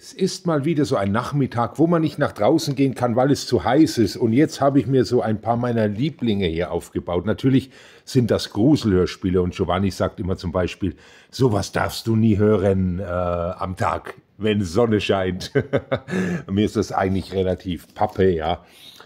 Es ist mal wieder so ein Nachmittag, wo man nicht nach draußen gehen kann, weil es zu heiß ist. Und jetzt habe ich mir so ein paar meiner Lieblinge hier aufgebaut. Natürlich sind das Gruselhörspiele und Giovanni sagt immer zum Beispiel, sowas darfst du nie hören äh, am Tag, wenn Sonne scheint. mir ist das eigentlich relativ pappe, ja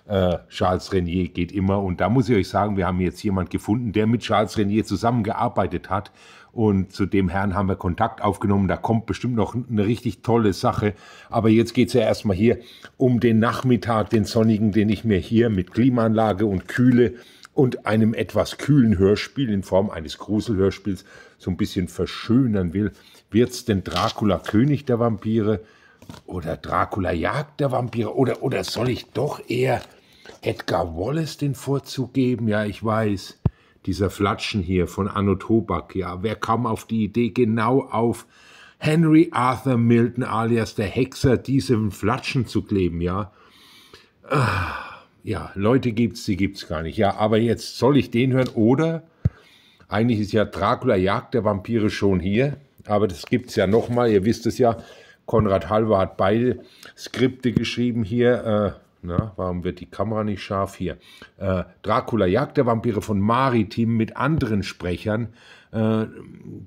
äh, Charles Renier geht immer. Und da muss ich euch sagen, wir haben jetzt jemand gefunden, der mit Charles Renier zusammengearbeitet hat. Und zu dem Herrn haben wir Kontakt aufgenommen. Da kommt bestimmt noch eine richtig tolle Sache. Aber jetzt geht es ja erstmal hier um den Nachmittag, den sonnigen, den ich mir hier mit Klimaanlage und Kühle und einem etwas kühlen Hörspiel in Form eines Gruselhörspiels so ein bisschen verschönern will. Wird es denn Dracula König der Vampire oder Dracula Jagd der Vampire oder, oder soll ich doch eher Edgar Wallace den Vorzug geben? Ja, ich weiß. Dieser Flatschen hier von Anno Tobak, ja, wer kam auf die Idee, genau auf Henry Arthur Milton alias der Hexer diesem Flatschen zu kleben, ja? Ah, ja, Leute gibt's, die gibt's gar nicht. Ja, aber jetzt soll ich den hören oder? Eigentlich ist ja Dracula Jagd der Vampire schon hier, aber das gibt's ja nochmal, ihr wisst es ja, Konrad Halver hat beide Skripte geschrieben hier, äh, na, ne? warum wird die Kamera nicht scharf hier? Äh, Dracula Jagd der Vampire von Maritim mit anderen Sprechern. Äh,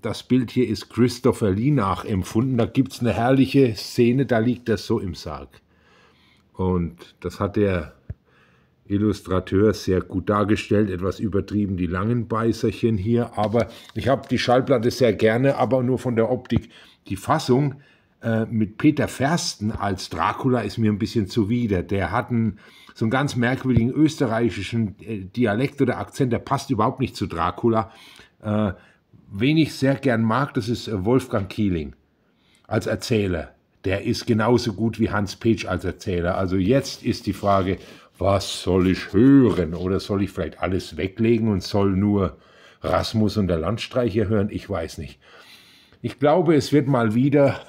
das Bild hier ist Christopher Lee nachempfunden. Da gibt es eine herrliche Szene, da liegt er so im Sarg. Und das hat der Illustrateur sehr gut dargestellt, etwas übertrieben die langen Beißerchen hier, aber ich habe die Schallplatte sehr gerne, aber nur von der Optik. Die Fassung äh, mit Peter Fersten als Dracula ist mir ein bisschen zuwider. Der hat einen, so einen ganz merkwürdigen österreichischen äh, Dialekt oder Akzent, der passt überhaupt nicht zu Dracula. Äh, wen ich sehr gern mag, das ist äh, Wolfgang Kieling als Erzähler. Der ist genauso gut wie Hans Petsch als Erzähler. Also jetzt ist die Frage, was soll ich hören? Oder soll ich vielleicht alles weglegen und soll nur Rasmus und der Landstreicher hören? Ich weiß nicht. Ich glaube, es wird mal wieder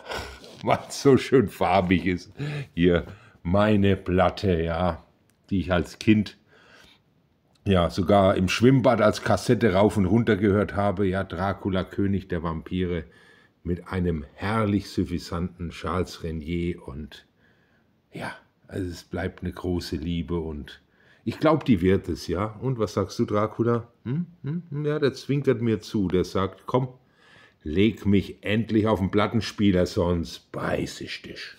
weil es so schön farbig ist. Hier meine Platte, ja, die ich als Kind ja, sogar im Schwimmbad als Kassette rauf und runter gehört habe, ja, Dracula, König der Vampire, mit einem herrlich suffisanten Charles Renier und ja, also es bleibt eine große Liebe und ich glaube, die wird es, ja. Und was sagst du, Dracula? Hm? Hm? hm? Ja, der zwinkert mir zu, der sagt, komm, Leg mich endlich auf den Plattenspieler, sonst beiß ich dich.